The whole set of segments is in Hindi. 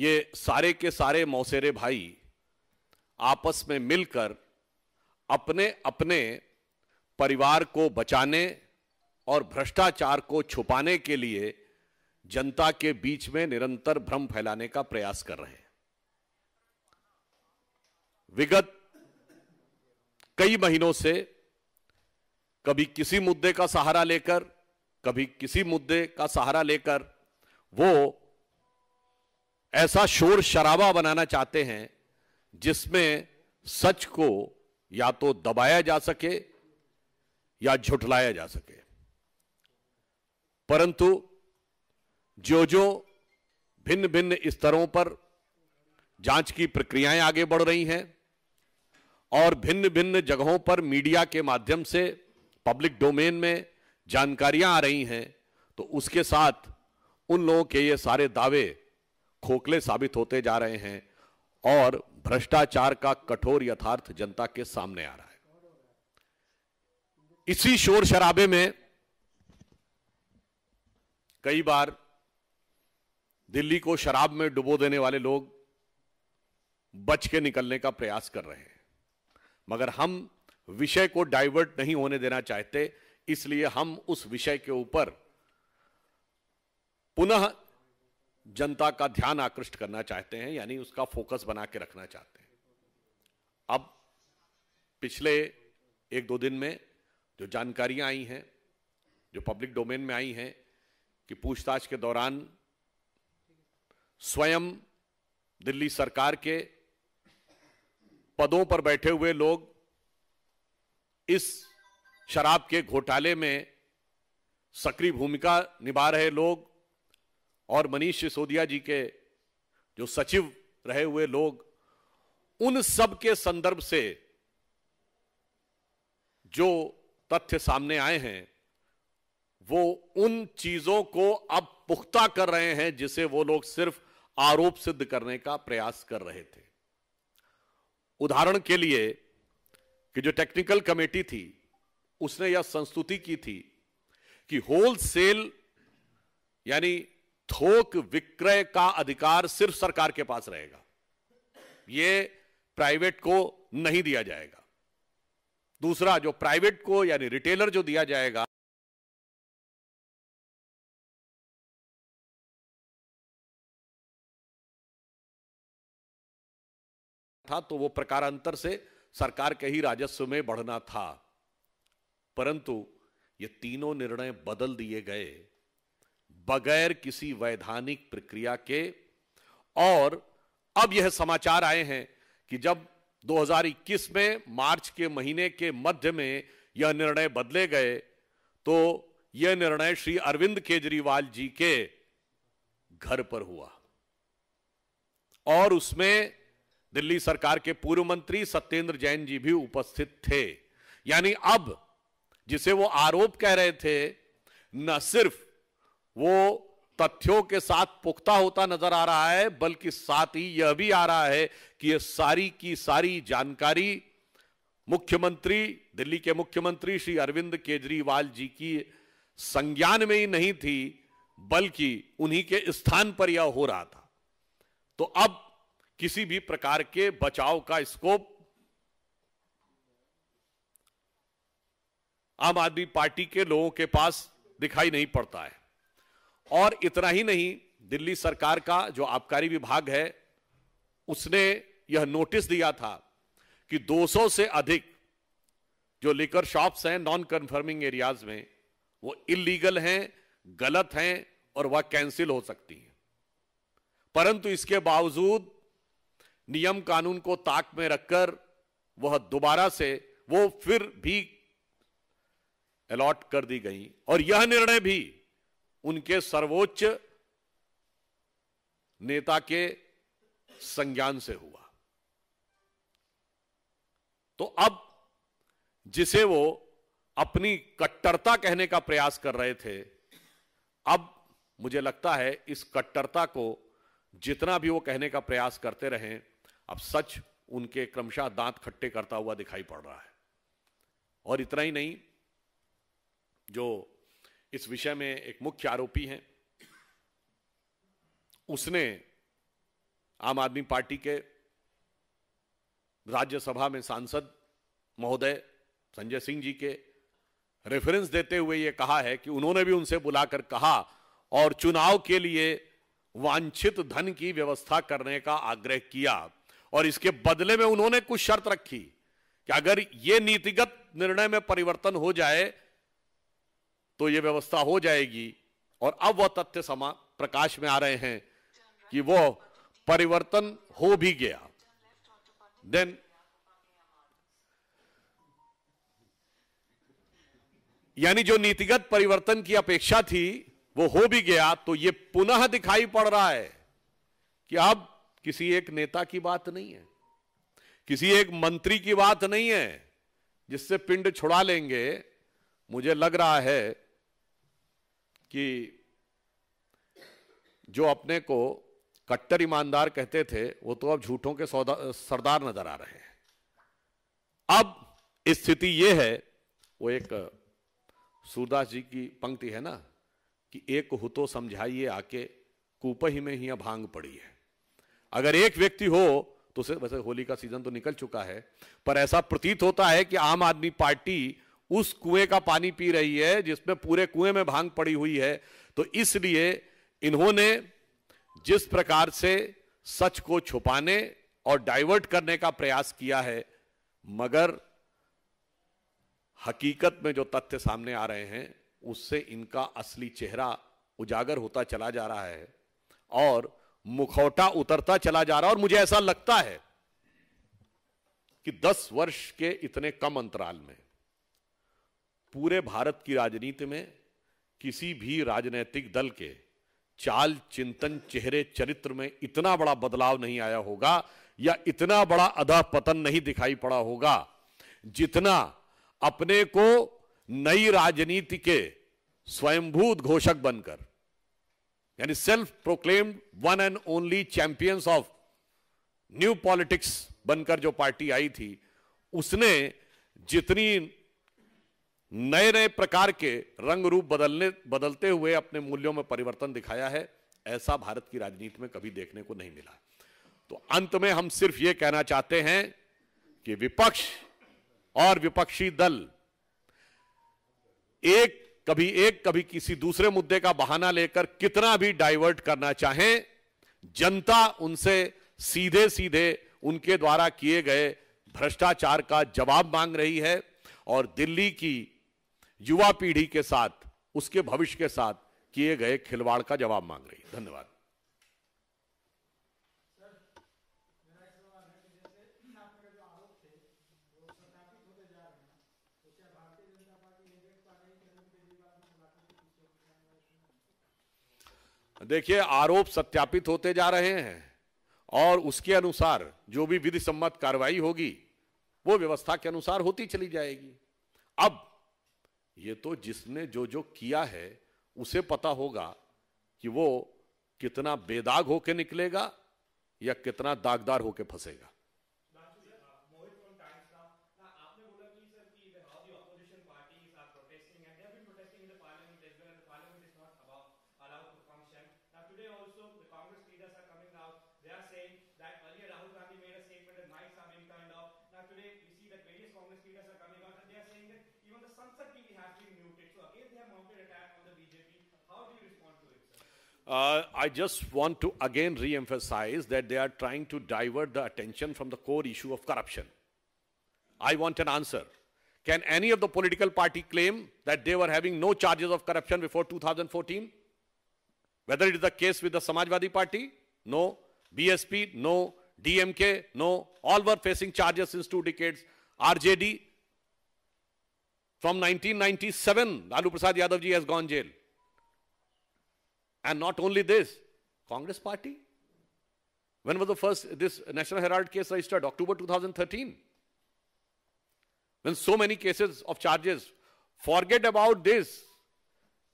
ये सारे के सारे मौसेरे भाई आपस में मिलकर अपने अपने परिवार को बचाने और भ्रष्टाचार को छुपाने के लिए जनता के बीच में निरंतर भ्रम फैलाने का प्रयास कर रहे हैं विगत कई महीनों से कभी किसी मुद्दे का सहारा लेकर कभी किसी मुद्दे का सहारा लेकर वो ऐसा शोर शराबा बनाना चाहते हैं जिसमें सच को या तो दबाया जा सके या झुठलाया जा सके परंतु जो जो भिन्न भिन्न स्तरों पर जांच की प्रक्रियाएं आगे बढ़ रही हैं और भिन्न भिन्न जगहों पर मीडिया के माध्यम से पब्लिक डोमेन में जानकारियां आ रही हैं तो उसके साथ उन लोगों के ये सारे दावे खोखले साबित होते जा रहे हैं और भ्रष्टाचार का कठोर यथार्थ जनता के सामने आ रहा है इसी शोर शराबे में कई बार दिल्ली को शराब में डुबो देने वाले लोग बच के निकलने का प्रयास कर रहे हैं मगर हम विषय को डाइवर्ट नहीं होने देना चाहते इसलिए हम उस विषय के ऊपर पुनः जनता का ध्यान आकृष्ट करना चाहते हैं यानी उसका फोकस बना के रखना चाहते हैं अब पिछले एक दो दिन में जो जानकारियां आई हैं जो पब्लिक डोमेन में आई हैं कि पूछताछ के दौरान स्वयं दिल्ली सरकार के पदों पर बैठे हुए लोग इस शराब के घोटाले में सक्रिय भूमिका निभा रहे लोग और मनीष सिसोदिया जी के जो सचिव रहे हुए लोग उन सब के संदर्भ से जो तथ्य सामने आए हैं वो उन चीजों को अब पुख्ता कर रहे हैं जिसे वो लोग सिर्फ आरोप सिद्ध करने का प्रयास कर रहे थे उदाहरण के लिए कि जो टेक्निकल कमेटी थी उसने यह संस्तुति की थी कि होलसेल यानी थोक विक्रय का अधिकार सिर्फ सरकार के पास रहेगा ये प्राइवेट को नहीं दिया जाएगा दूसरा जो प्राइवेट को यानी रिटेलर जो दिया जाएगा था तो वो प्रकारांतर से सरकार के ही राजस्व में बढ़ना था परंतु ये तीनों निर्णय बदल दिए गए बगैर किसी वैधानिक प्रक्रिया के और अब यह समाचार आए हैं कि जब 2021 में मार्च के महीने के मध्य में यह निर्णय बदले गए तो यह निर्णय श्री अरविंद केजरीवाल जी के घर पर हुआ और उसमें दिल्ली सरकार के पूर्व मंत्री सत्येंद्र जैन जी भी उपस्थित थे यानी अब जिसे वो आरोप कह रहे थे न सिर्फ वो तथ्यों के साथ पुख्ता होता नजर आ रहा है बल्कि साथ ही यह भी आ रहा है कि यह सारी की सारी जानकारी मुख्यमंत्री दिल्ली के मुख्यमंत्री श्री अरविंद केजरीवाल जी की संज्ञान में ही नहीं थी बल्कि उन्हीं के स्थान पर यह हो रहा था तो अब किसी भी प्रकार के बचाव का स्कोप आम आदमी पार्टी के लोगों के पास दिखाई नहीं पड़ता है और इतना ही नहीं दिल्ली सरकार का जो आबकारी विभाग है उसने यह नोटिस दिया था कि 200 से अधिक जो लेकर शॉप्स हैं नॉन कन्फर्मिंग एरियाज में वो इलीगल हैं गलत हैं और वह कैंसिल हो सकती हैं परंतु इसके बावजूद नियम कानून को ताक में रखकर वह दोबारा से वो फिर भी अलॉट कर दी गई और यह निर्णय भी उनके सर्वोच्च नेता के संज्ञान से हुआ तो अब जिसे वो अपनी कट्टरता कहने का प्रयास कर रहे थे अब मुझे लगता है इस कट्टरता को जितना भी वो कहने का प्रयास करते रहे अब सच उनके क्रमशः दांत खट्टे करता हुआ दिखाई पड़ रहा है और इतना ही नहीं जो इस विषय में एक मुख्य आरोपी हैं उसने आम आदमी पार्टी के राज्यसभा में सांसद महोदय संजय सिंह जी के रेफरेंस देते हुए यह कहा है कि उन्होंने भी उनसे बुलाकर कहा और चुनाव के लिए वांछित धन की व्यवस्था करने का आग्रह किया और इसके बदले में उन्होंने कुछ शर्त रखी कि अगर ये नीतिगत निर्णय में परिवर्तन हो जाए तो ये व्यवस्था हो जाएगी और अब वह तथ्य समा प्रकाश में आ रहे हैं कि वह परिवर्तन हो भी गया देन यानी जो नीतिगत परिवर्तन की अपेक्षा थी वो हो भी गया तो ये पुनः दिखाई पड़ रहा है कि अब किसी एक नेता की बात नहीं है किसी एक मंत्री की बात नहीं है जिससे पिंड छुड़ा लेंगे मुझे लग रहा है कि जो अपने को कट्टर ईमानदार कहते थे वो तो अब झूठों के सरदार नजर आ रहे हैं अब स्थिति ये है वो एक सूरदास जी की पंक्ति है ना कि एक हुतो समझाइए आके ही में ही भांग पड़ी है अगर एक व्यक्ति हो तो उसे वैसे होली का सीजन तो निकल चुका है पर ऐसा प्रतीत होता है कि आम आदमी पार्टी उस कुएं का पानी पी रही है जिसमें पूरे कुएं में भांग पड़ी हुई है तो इसलिए इन्होंने जिस प्रकार से सच को छुपाने और डाइवर्ट करने का प्रयास किया है मगर हकीकत में जो तथ्य सामने आ रहे हैं उससे इनका असली चेहरा उजागर होता चला जा रहा है और मुखौटा उतरता चला जा रहा है और मुझे ऐसा लगता है कि 10 वर्ष के इतने कम अंतराल में पूरे भारत की राजनीति में किसी भी राजनीतिक दल के चाल चिंतन चेहरे चरित्र में इतना बड़ा बदलाव नहीं आया होगा या इतना बड़ा अधा पतन नहीं दिखाई पड़ा होगा जितना अपने को नई राजनीति के स्वयंभूत घोषक बनकर यानी self proclaimed one and only champions of new politics बनकर जो पार्टी आई थी उसने जितनी नए नए प्रकार के रंग रूप बदलने बदलते हुए अपने मूल्यों में परिवर्तन दिखाया है ऐसा भारत की राजनीति में कभी देखने को नहीं मिला तो अंत में हम सिर्फ ये कहना चाहते हैं कि विपक्ष और विपक्षी दल एक कभी एक कभी किसी दूसरे मुद्दे का बहाना लेकर कितना भी डाइवर्ट करना चाहें जनता उनसे सीधे सीधे उनके द्वारा किए गए भ्रष्टाचार का जवाब मांग रही है और दिल्ली की युवा पीढ़ी के साथ उसके भविष्य के साथ किए गए खिलवाड़ का जवाब मांग रही है धन्यवाद देखिए आरोप सत्यापित होते जा रहे हैं और उसके अनुसार जो भी विधि सम्मत कार्रवाई होगी वो व्यवस्था के अनुसार होती चली जाएगी अब ये तो जिसने जो जो किया है उसे पता होगा कि वो कितना बेदाग होके निकलेगा या कितना दागदार होके फंसेगा Uh, I just want to again re-emphasize that they are trying to divert the attention from the core issue of corruption. I want an answer. Can any of the political party claim that they were having no charges of corruption before 2014? Whether it is the case with the Samajwadi Party? No. BSP? No. DMK? No. All were facing charges since two decades. RJD? From 1997, Lalu Prasad Yadav ji has gone jail. And not only this, Congress party. When was the first, this National Herald case registered? October 2013. When so many cases of charges, forget about this.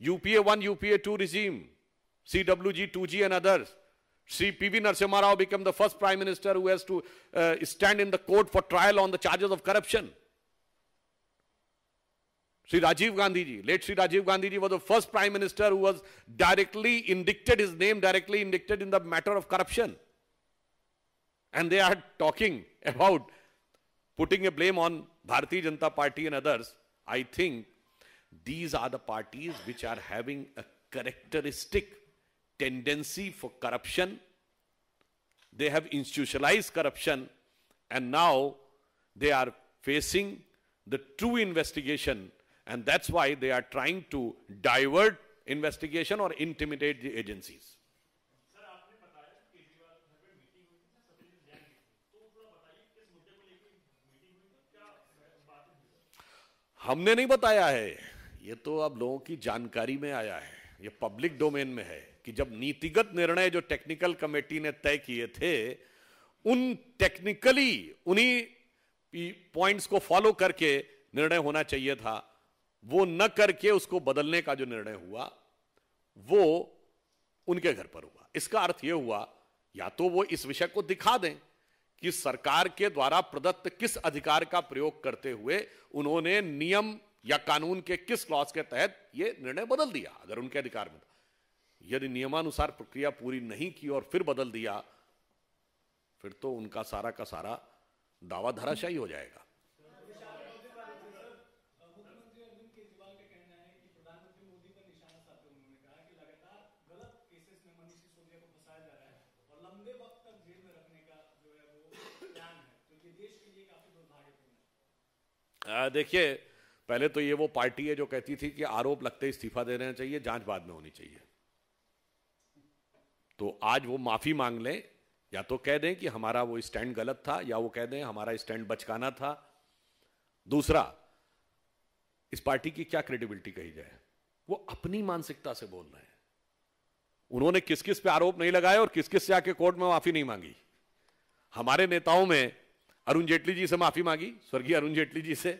UPA 1, UPA 2 regime, CWG 2G and others. See, P.V. Narasimha Rao became the first prime minister who has to uh, stand in the court for trial on the charges of corruption. Sri Rajiv Gandhi ji, late Sri Rajiv Gandhi ji was the first prime minister who was directly indicted, his name directly indicted in the matter of corruption. And they are talking about putting a blame on Bharatiya Janata Party and others. I think these are the parties which are having a characteristic tendency for corruption. They have institutionalized corruption and now they are facing the true investigation And that's why they are trying to divert investigation or intimidate the agencies. तो हमने नहीं बताया है ये तो अब लोगों की जानकारी में आया है ये पब्लिक डोमेन में है कि जब नीतिगत निर्णय जो टेक्निकल कमेटी ने तय किए थे उन टेक्निकली उन्हीं पॉइंट्स को फॉलो करके निर्णय होना चाहिए था वो न करके उसको बदलने का जो निर्णय हुआ वो उनके घर पर हुआ इसका अर्थ यह हुआ या तो वो इस विषय को दिखा दें कि सरकार के द्वारा प्रदत्त किस अधिकार का प्रयोग करते हुए उन्होंने नियम या कानून के किस क्लॉज के तहत यह निर्णय बदल दिया अगर उनके अधिकार में यदि नियमानुसार प्रक्रिया पूरी नहीं की और फिर बदल दिया फिर तो उनका सारा का सारा दावा धराशाही हो जाएगा देखिए पहले तो ये वो पार्टी है जो कहती थी कि आरोप लगते इस्तीफा दे देना चाहिए जांच बाद में होनी चाहिए तो आज वो माफी मांग लें या तो कह दें कि हमारा वो स्टैंड गलत था या वो कह दें हमारा स्टैंड बचकाना था दूसरा इस पार्टी की क्या क्रेडिबिलिटी कही जाए वो अपनी मानसिकता से बोल रहे हैं उन्होंने किस किस पे आरोप नहीं लगाए और किस किस से आके कोर्ट में माफी नहीं मांगी हमारे नेताओं में अरुण जेटली जी से माफी मांगी स्वर्गीय अरुण जेटली जी से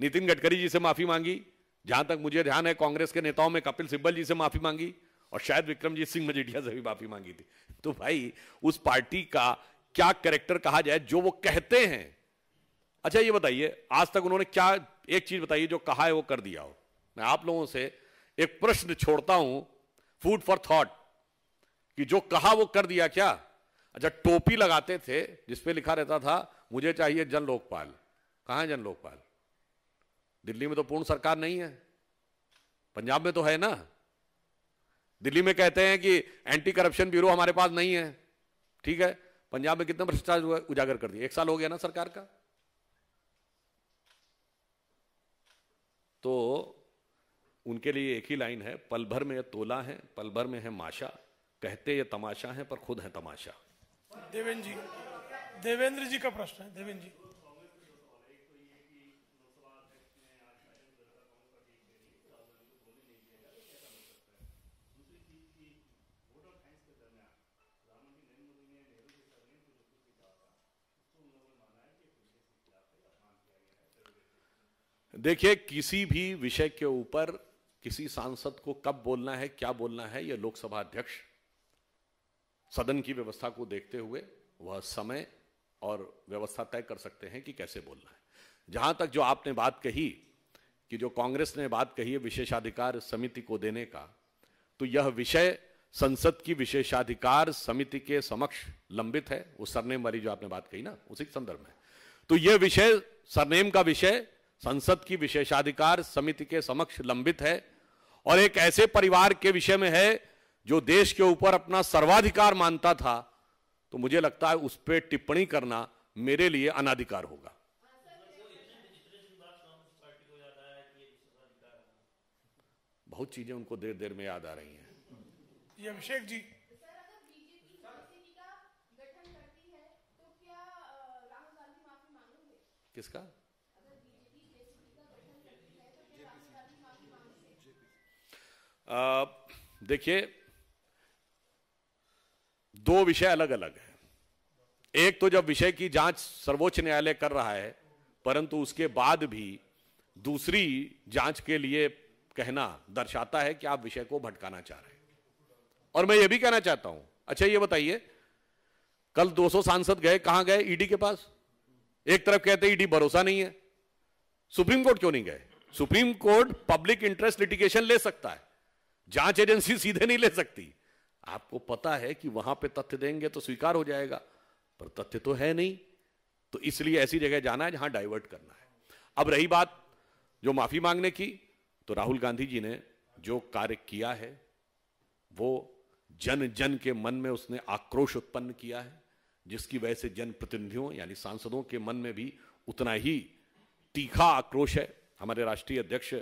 नितिन गडकरी जी से माफी मांगी जहां तक मुझे ध्यान है कांग्रेस के नेताओं में कपिल सिब्बल जी से माफी मांगी और शायद विक्रमजीत सिंह मजीठिया से भी माफी मांगी थी तो भाई उस पार्टी का क्या करेक्टर कहा जाए जो वो कहते हैं अच्छा ये बताइए आज तक उन्होंने क्या एक चीज बताइए जो कहा है वो कर दिया हो मैं आप लोगों से एक प्रश्न छोड़ता हूं फूड फॉर थॉट कि जो कहा वो कर दिया क्या अच्छा टोपी लगाते थे जिसपे लिखा रहता था मुझे चाहिए जन लोकपाल कहाँ है जन लोकपाल दिल्ली में तो पूर्ण सरकार नहीं है पंजाब में तो है ना दिल्ली में कहते हैं कि एंटी करप्शन ब्यूरो हमारे पास नहीं है ठीक है पंजाब में कितना भ्रष्टाचार उजागर कर दिया एक साल हो गया ना सरकार का तो उनके लिए एक ही लाइन है पल भर में ये तोला है पल भर में है माशा कहते ये तमाशा है पर खुद है तमाशा देवेंद्र जी देवेंद्र जी का प्रश्न है देवेंद्र जी देखिए किसी भी विषय के ऊपर किसी सांसद को कब बोलना है क्या बोलना है यह लोकसभा अध्यक्ष सदन की व्यवस्था को देखते हुए वह समय और व्यवस्था तय कर सकते हैं कि कैसे बोलना है जहां तक जो आपने बात कही कि जो कांग्रेस ने बात कही है विशेषाधिकार समिति को देने का तो यह विषय संसद की विशेषाधिकार समिति के समक्ष लंबित है वो सरनेम वाली जो आपने बात कही ना उसी के संदर्भ में तो यह विषय सरनेम का विषय संसद की विशेषाधिकार समिति के समक्ष लंबित है और एक ऐसे परिवार के विषय में है जो देश के ऊपर अपना सर्वाधिकार मानता था तो मुझे लगता है उस पर टिप्पणी करना मेरे लिए अनाधिकार होगा बहुत चीजें उनको देर देर में याद आ रही हैं ये अभिषेक जी किसका देखिए दो विषय अलग अलग है एक तो जब विषय की जांच सर्वोच्च न्यायालय कर रहा है परंतु उसके बाद भी दूसरी जांच के लिए कहना दर्शाता है कि आप विषय को भटकाना चाह रहे हैं और मैं यह भी कहना चाहता हूं अच्छा ये बताइए कल 200 सांसद गए कहां गए ईडी e के पास एक तरफ कहते ईडी e भरोसा नहीं है सुप्रीम कोर्ट क्यों नहीं गए supreme court public interest litigation ले सकता है जांच एजेंसी सीधे नहीं ले सकती आपको पता है कि वहां पे तथ्य देंगे तो स्वीकार हो जाएगा पर तथ्य तो है नहीं तो इसलिए ऐसी जगह जाना है जहां डाइवर्ट करना है अब रही बात जो माफी मांगने की तो राहुल गांधी जी ने जो कार्य किया है वो जन जन के मन में उसने आक्रोश उत्पन्न किया है जिसकी वजह से जनप्रतिनिधियों यानी सांसदों के मन में भी उतना ही तीखा आक्रोश है हमारे राष्ट्रीय अध्यक्ष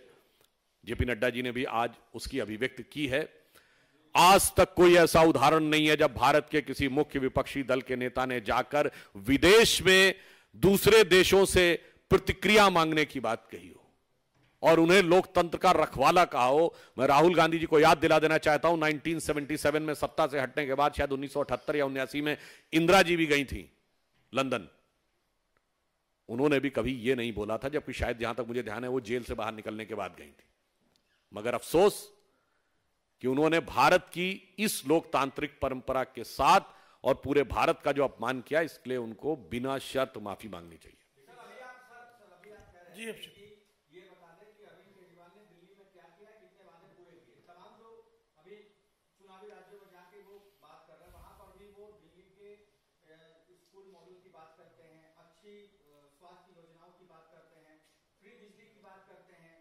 जेपी नड्डा जी ने भी आज उसकी अभिव्यक्त की है आज तक कोई ऐसा उदाहरण नहीं है जब भारत के किसी मुख्य विपक्षी दल के नेता ने जाकर विदेश में दूसरे देशों से प्रतिक्रिया मांगने की बात कही हो और उन्हें लोकतंत्र का रखवाला कहा हो मैं राहुल गांधी जी को याद दिला देना चाहता हूं 1977 में सत्ता से हटने के बाद शायद उन्नीस या उन्यासी में इंदिरा जी भी गई थी लंदन उन्होंने भी कभी यह नहीं बोला था जबकि शायद जहां तक मुझे ध्यान है वो जेल से बाहर निकलने के बाद गई थी मगर अफसोस कि उन्होंने भारत की इस लोकतांत्रिक परंपरा के साथ और पूरे भारत का जो अपमान किया इसके लिए उनको बिना शर्त माफी मांगनी चाहिए जी स्वास्थ्य योजनाओं की बात करते हैं फ्री बिजली की बात करते हैं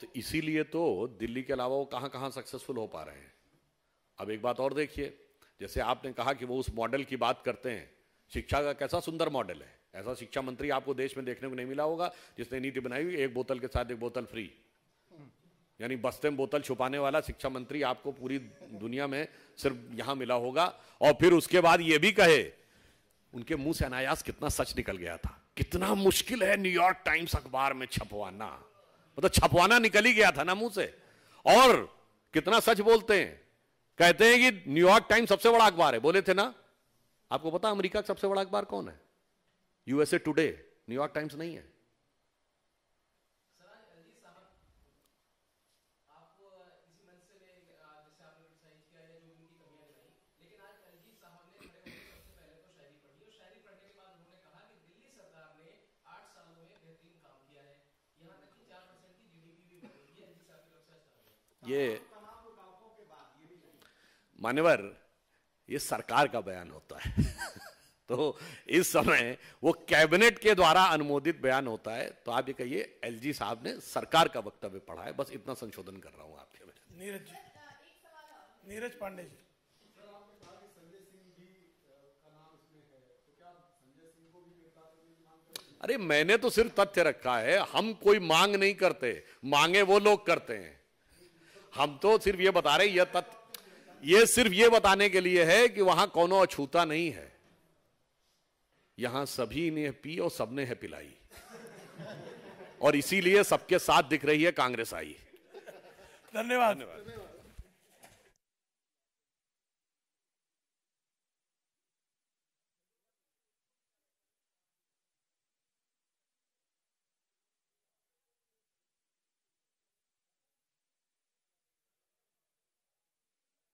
तो इसीलिए तो दिल्ली के अलावा वो कहाँ कहाँ सक्सेसफुल हो पा रहे हैं अब एक बात और देखिए जैसे आपने कहा कि वो उस मॉडल की बात करते हैं शिक्षा का कैसा सुंदर मॉडल है ऐसा शिक्षा मंत्री आपको देश में देखने को नहीं मिला होगा जिसने नीति बनाई हुई एक बोतल के साथ एक बोतल फ्री यानी बस्ते में बोतल छुपाने वाला शिक्षा मंत्री आपको पूरी दुनिया में सिर्फ यहां मिला होगा और फिर उसके बाद ये भी कहे उनके मुंह से अनायास कितना सच निकल गया था कितना मुश्किल है न्यूयॉर्क टाइम्स अखबार में छपवाना मतलब छपवाना निकल ही गया था ना मुंह से और कितना सच बोलते हैं कहते हैं कि न्यूयॉर्क टाइम्स सबसे बड़ा अखबार है बोले थे ना आपको पता अमेरिका का सबसे बड़ा अखबार कौन है यूएसए टुडे न्यूयॉर्क टाइम्स नहीं है ये मानवर ये सरकार का बयान होता है तो इस समय वो कैबिनेट के द्वारा अनुमोदित बयान होता है तो आप ये कहिए एलजी साहब ने सरकार का वक्तव्य पढ़ा है बस इतना संशोधन कर रहा हूं आपके नीरज जी नीरज पांडे जी अरे मैंने तो सिर्फ तथ्य रखा है हम कोई मांग नहीं करते मांगे वो लोग करते हैं हम तो सिर्फ ये बता रहे यह तथ्य ये सिर्फ ये बताने के लिए है कि वहां कोनो अछूता नहीं है यहां सभी ने पी और सबने है पिलाई और इसीलिए सबके साथ दिख रही है कांग्रेस आई धन्यवाद धन्यवाद